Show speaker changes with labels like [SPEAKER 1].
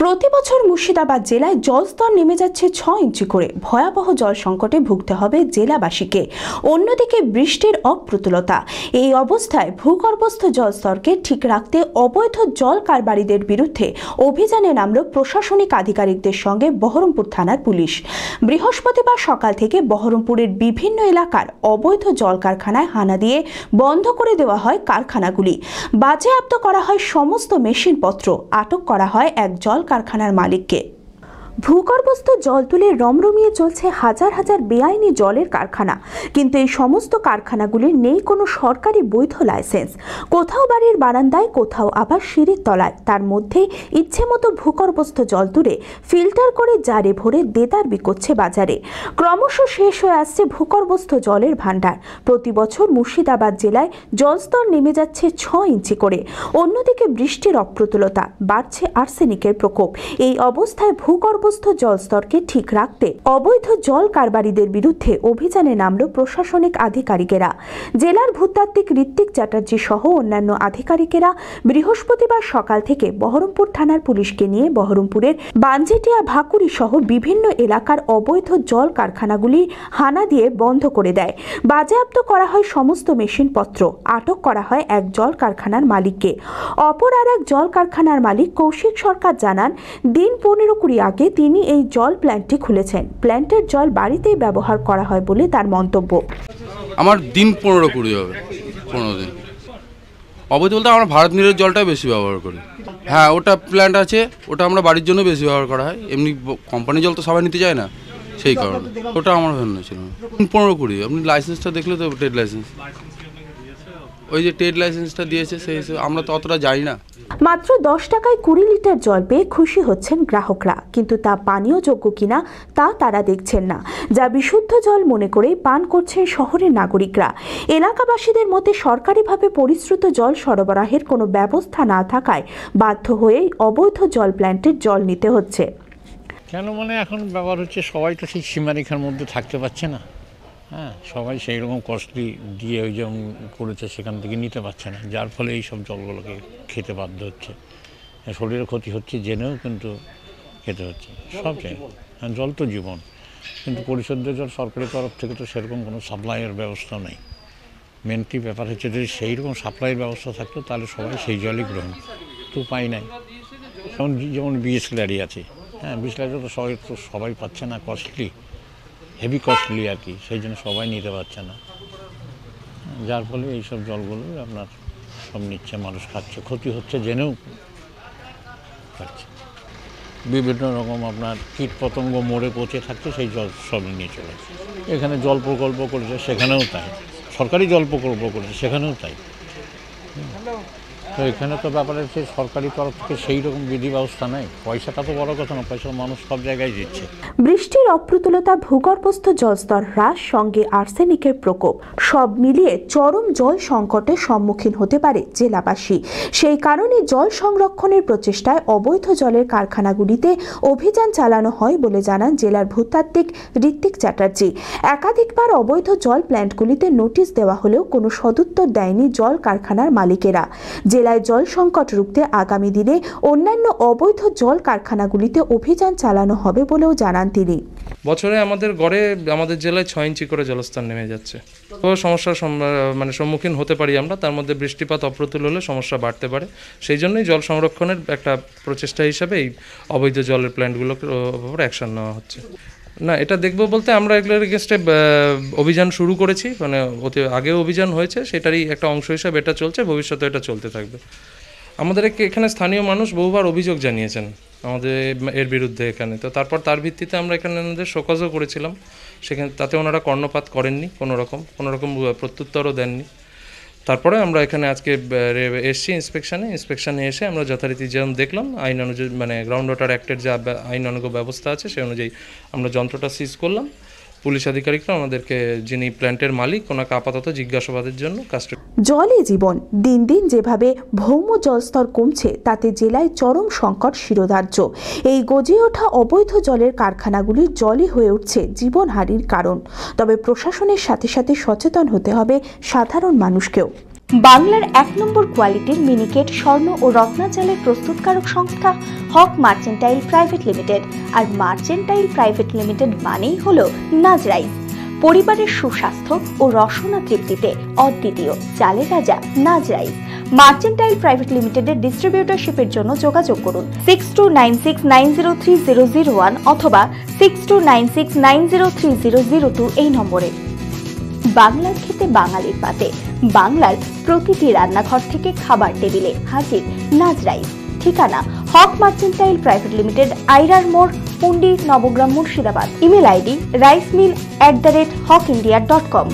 [SPEAKER 1] প্রতি বছর মুর্শিদাবাদ জেলায় জলস্তর নেমে যাচ্ছে ছ ইঞ্চি করে ভয়াবহ জল সংকটে ভুগতে হবে জেলাবাসীকে অন্যদিকে বৃষ্টির অপ্রতুলতা এই অবস্থায় ভূগর্ভস্থ জলস্তরকে ঠিক রাখতে অবৈধ জল কারবারিদের বিরুদ্ধে অভিযানে নামল প্রশাসনিক আধিকারিকদের সঙ্গে বহরমপুর থানার পুলিশ বৃহস্পতিবার সকাল থেকে বহরমপুরের বিভিন্ন এলাকার অবৈধ জল কারখানায় হানা দিয়ে বন্ধ করে দেওয়া হয় কারখানাগুলি বাজেয়াপ্ত করা হয় সমস্ত মেশিনপত্র আটক করা হয় এক জল কারখানার মালিককে ভূগর্ভস্থ জল তুলে রমরমিয়ে চলছে হাজার হাজার বেআইনি জলের কারখানা কিন্তু এই সমস্ত কারখানাগুলির নেই কোনো সরকারি বৈধ লাইসেন্স কোথাও বাড়ির বারান্দায় কোথাও আবার সিঁড়ির তলায় তার মধ্যে ইচ্ছে মতো ভূগর্ভস্থ জল তুলে ফিল্টার করে জারে ভরে দেদার বিকোচ্ছে বাজারে ক্রমশ শেষ হয়ে আসছে ভূগর্ভস্থ জলের ভাণ্ডার প্রতি বছর মুর্শিদাবাদ জেলায় জলস্তর নেমে যাচ্ছে ছ ইঞ্চি করে অন্যদিকে বৃষ্টির অপ্রতুলতা বাড়ছে আর্সেনিকের প্রকোপ এই অবস্থায় ভূগর্ভ ভূগর্ভস্থ জলস্তরকে ঠিক রাখতে অবৈধ জল কারবারিদের বিরুদ্ধে অভিযানে নামল প্রশাসনিক আধিকারিকেরা জেলার ভূতাত্ত্বিক ঋত্বিক চ্যাটার্জি সহ অন্যান্য আধিকারিকেরা বৃহস্পতিবার সকাল থেকে বহরমপুর থানার পুলিশকে নিয়ে বহরমপুরের বাঞ্জেটিয়া ভাকুরি সহ বিভিন্ন এলাকার অবৈধ জল কারখানাগুলি হানা দিয়ে বন্ধ করে দেয় বাজেয়াপ্ত করা হয় সমস্ত মেশিনপত্র আটক করা হয় এক জল কারখানার মালিককে অপর আর এক জল কারখানার মালিক কৌশিক সরকার জানান দিন পনেরো কুড়ি আগে তিনি এই জল প্ল্যান্টটি খুলেছেন প্ল্যান্টের জল বাড়িতেই ব্যবহার করা হয় বলে তার মন্তব্য
[SPEAKER 2] আমার দিন পনেরো কুড়ি হবে পনেরো দিন অবৈধ বলতে আমরা ভারত নিরের জলটাই বেশি ব্যবহার করি হ্যাঁ ওটা প্ল্যান্ট আছে ওটা আমরা বাড়ির জন্য বেশি ব্যবহার করা হয় এমনি কোম্পানির জল তো সবাই নিতে চায় না সেই কারণে ওটা আমার ভেন্যা ছিল পনেরো কুড়ি আপনি লাইসেন্সটা দেখলে তো ট্রেড লাইসেন্স ওই যে ট্রেড লাইসেন্সটা দিয়েছে সেই হিসেবে আমরা তো অতটা যাই না
[SPEAKER 1] মাত্র দশ টাকায় কুড়ি লিটার জল পেয়ে খুশি হচ্ছেন গ্রাহকরা কিন্তু তা পানীয় যোগ্য কিনা তা তারা দেখছেন না যা বিশুদ্ধ জল মনে করে পান করছেন শহরের নাগরিকরা এলাকাবাসীদের মধ্যে সরকারিভাবে পরিশ্রুত জল সরবরাহের কোনো ব্যবস্থা না থাকায় বাধ্য হয়েই অবৈধ জল প্ল্যান্টের জল নিতে হচ্ছে
[SPEAKER 3] কেন মানে এখন ব্যবহার হচ্ছে সবাই তো সেই সীমারেখার মধ্যে থাকতে পারছে না হ্যাঁ সবাই সেই রকম কস্টলি দিয়ে ওই যেমন করেছে সেখান থেকে নিতে পারছে না যার ফলে এই সব জলগুলোকে খেতে বাধ্য হচ্ছে হ্যাঁ, শরীরের ক্ষতি হচ্ছে জেনেও কিন্তু খেতে হচ্ছে সব জায়গায় হ্যাঁ জল তো জীবন কিন্তু পরিশুদ্ধ জল সরকারের তরফ থেকে তো সেরকম কোনো সাপ্লাইয়ের ব্যবস্থা নেই মেনটি ব্যাপার হচ্ছে যদি সেই রকম সাপ্লাইয়ের ব্যবস্থা থাকতো তাহলে সবাই সেই জলই গ্রহণ তো পাই নাই যেমন যেমন বিএসলারি আছে হ্যাঁ বিএসলারি তো সবাই তো সবাই পাচ্ছে না কস্টলি হেভি কস্টলি আর কি সেই জন্য সবাই নিতে পারছে না যার ফলে এইসব জলগুলো আপনার সব নিচ্ছে মানুষ খাচ্ছে ক্ষতি হচ্ছে জেনেও খাচ্ছে বিভিন্ন রকম আপনার কীট পতঙ্গ মরে পচে থাকছে সেই জল সব নিয়ে চলে এখানে জল প্রকল্প করেছে সেখানেও তাই সরকারি জল প্রকল্প করেছে সেখানেও তাই তো এখানে তো ব্যাপারে সে সরকারি তরফ থেকে সেই রকম বিধি ব্যবস্থা নেই পয়সাটা তো বড় কথা না পয়সা মানুষ সব জায়গায় দিচ্ছে
[SPEAKER 1] বৃষ্টির অপ্রতুলতা ভূগর্ভস্থ জলস্তর হ্রাস সঙ্গে আর্সেনিকের প্রকোপ সব মিলিয়ে চরম জল সংকটের সম্মুখীন হতে পারে জেলাবাসী সেই কারণে জল সংরক্ষণের প্রচেষ্টায় অবৈধ জলের কারখানাগুলিতে অভিযান চালানো হয় বলে জানান জেলার ভূতাত্ত্বিক ঋত্বিক চ্যাটার্জি একাধিকবার অবৈধ জল প্ল্যান্টগুলিতে নোটিশ দেওয়া হলেও কোনো সদুত্তর দেয়নি জল কারখানার মালিকেরা জেলা জেলায় জল সংকট রুখতে আগামী দিনে অন্যান্য অবৈধ জল কারখানাগুলিতে অভিযান চালানো হবে বলেও জানান তিনি
[SPEAKER 2] বছরে আমাদের গড়ে আমাদের জেলায় ছয় ইঞ্চি করে জলস্থান নেমে যাচ্ছে তো সমস্যার মানে সম্মুখীন হতে পারি আমরা তার মধ্যে বৃষ্টিপাত অপ্রতুল হলে সমস্যা বাড়তে পারে সেই জন্যই জল সংরক্ষণের একটা প্রচেষ্টা হিসাবে এই অবৈধ জলের প্ল্যান্টগুলোর ওপর অ্যাকশন নেওয়া হচ্ছে না এটা দেখব বলতে আমরা এগুলোর এগেনস্টে অভিযান শুরু করেছি মানে অতি আগে অভিযান হয়েছে সেটারই একটা অংশ হিসাবে এটা চলছে ভবিষ্যতে এটা চলতে থাকবে আমাদের এখানে স্থানীয় মানুষ বহুবার অভিযোগ জানিয়েছেন আমাদের এর বিরুদ্ধে এখানে তো তারপর তার ভিত্তিতে আমরা এখানে ওনাদের শোকজও করেছিলাম সেখানে তাতে ওনারা কর্ণপাত করেননি কোনো রকম কোনো রকম প্রত্যুত্তরও দেননি তারপরে আমরা এখানে আজকে এসছি ইন্সপেকশানে ইন্সপেকশানে এসে আমরা যথারীতি যেরকম দেখলাম আইন অনুযায়ী মানে গ্রাউন্ড ওয়াটার অ্যাক্টের যা আইন অনুগ ব্যবস্থা আছে সেই অনুযায়ী আমরা যন্ত্রটা সিজ করলাম পুলিশ আধিকারিকরা আমাদেরকে যিনি প্ল্যান্টের মালিক ওনাকে আপাতত জিজ্ঞাসাবাদের জন্য কাস্টডি
[SPEAKER 1] জলে জীবন দিন দিন যেভাবে ভৌম জলস্তর কমছে তাতে জেলায় চরম সংকট শিরোধার্য এই গজে ওঠা অবৈধ জলের কারখানাগুলি জলে হয়ে উঠছে জীবনহারির কারণ তবে প্রশাসনের সাথে সাথে সচেতন হতে হবে সাধারণ মানুষকেও বাংলার
[SPEAKER 4] এক নম্বর কোয়ালিটির মিনিকেট স্বর্ণ ও রত্নাচালের প্রস্তুতকারক সংস্থা হক মার্চেন্টাইল প্রাইভেট লিমিটেড আর মার্চেন্টাইল প্রাইভেট লিমিটেড মানেই হল নাজরাই পরিবারের সুস্বাস্থ্য ও রসনা তৃপ্তিতে অদ্বিতীয় চালে রাজা নাজরাই মার্চেন্টাইল প্রাইভেট লিমিটেডের ডিস্ট্রিবিউটরশিপের জন্য যোগাযোগ করুন six two nine six nine zero three zero zero one অথবা six two nine six nine zero three zero zero two এই নম্বরে বাংলার খেতে বাঙালির পাতে বাংলার প্রতিটি রান্নাঘর থেকে খাবার টেবিলে হাজির নাজ রাইস ঠিকানা হক মার্চেন্টাইল প্রাইভেট লিমিটেড আইরার মোড় পুন্ডি Nabagram Murshidabad email ID rice mill at the rate Haque India dot com